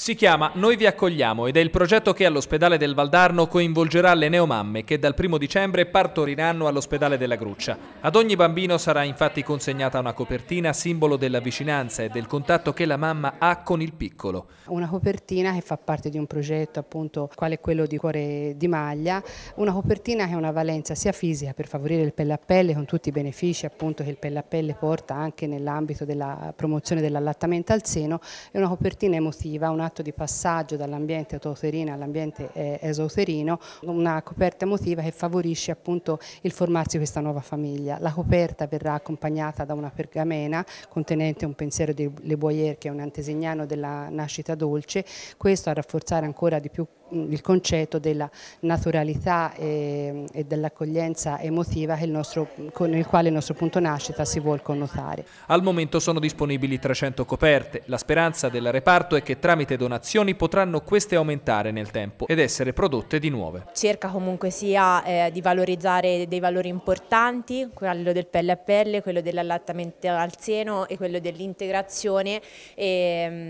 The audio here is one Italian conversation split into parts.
Si chiama Noi vi accogliamo ed è il progetto che all'ospedale del Valdarno coinvolgerà le neomamme che dal primo dicembre partoriranno all'ospedale della Gruccia. Ad ogni bambino sarà infatti consegnata una copertina simbolo della vicinanza e del contatto che la mamma ha con il piccolo. Una copertina che fa parte di un progetto appunto quale quello di Cuore di Maglia, una copertina che ha una valenza sia fisica per favorire il pelle a pelle con tutti i benefici appunto che il pelle a pelle porta anche nell'ambito della promozione dell'allattamento al seno e una copertina emotiva, una atto di passaggio dall'ambiente autouterino all'ambiente eh, esoterino, una coperta emotiva che favorisce appunto il formarsi di questa nuova famiglia. La coperta verrà accompagnata da una pergamena contenente un pensiero di Le Boyer che è un antesignano della nascita dolce, questo a rafforzare ancora di più il concetto della naturalità e, ehm, e dell'accoglienza emotiva nostro, con il quale il nostro punto nascita si vuole connotare. Al momento sono disponibili 300 coperte. La speranza del reparto è che tramite donazioni potranno queste aumentare nel tempo ed essere prodotte di nuove. Cerca comunque sia eh, di valorizzare dei valori importanti, quello del pelle a pelle, quello dell'allattamento al seno e quello dell'integrazione e,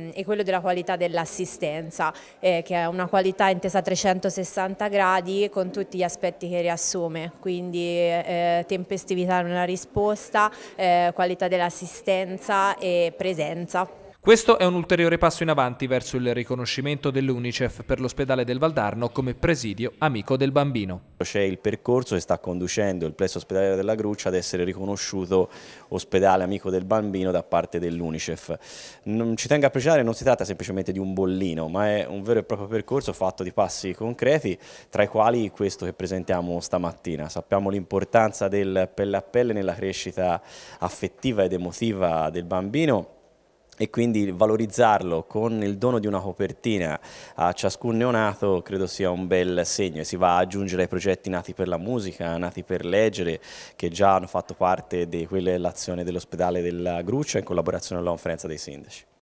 ehm, e, quello della qualità dell'assistenza, eh, che è una qualità intesa a 360 gradi con tutti gli aspetti che riassume, quindi eh, tempestività nella risposta, eh, qualità dell'assistenza e presenza. Questo è un ulteriore passo in avanti verso il riconoscimento dell'UNICEF per l'ospedale del Valdarno come presidio amico del bambino. C'è il percorso che sta conducendo il plesso ospedale della Gruccia ad essere riconosciuto ospedale amico del bambino da parte dell'UNICEF. Ci tengo a precisare, che non si tratta semplicemente di un bollino, ma è un vero e proprio percorso fatto di passi concreti, tra i quali questo che presentiamo stamattina. Sappiamo l'importanza del pelle a pelle nella crescita affettiva ed emotiva del bambino e quindi valorizzarlo con il dono di una copertina a ciascun neonato credo sia un bel segno e si va ad aggiungere ai progetti nati per la musica, nati per leggere, che già hanno fatto parte di quella dell'azione dell'ospedale della Gruccia in collaborazione con la conferenza dei sindaci.